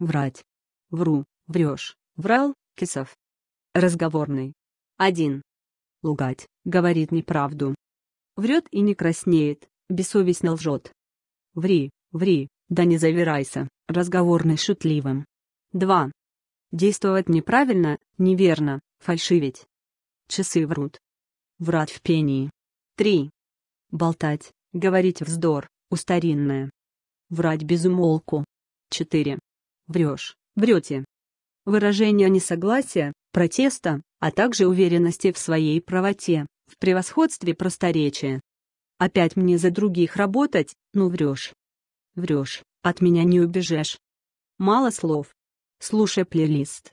Врать. Вру, врешь, врал, кисов. Разговорный. 1. Лугать, говорит неправду. Врет и не краснеет, бессовестно лжет. Ври, ври, да не завирайся, разговорный шутливым. 2. Действовать неправильно, неверно, фальшивить. Часы врут. Врать в пении. 3. Болтать, говорить вздор, устаринное. Врать без умолку. 4 врешь, врете. Выражение несогласия, протеста, а также уверенности в своей правоте, в превосходстве просторечия. Опять мне за других работать, ну врешь. Врешь, от меня не убежишь. Мало слов. Слушай плейлист.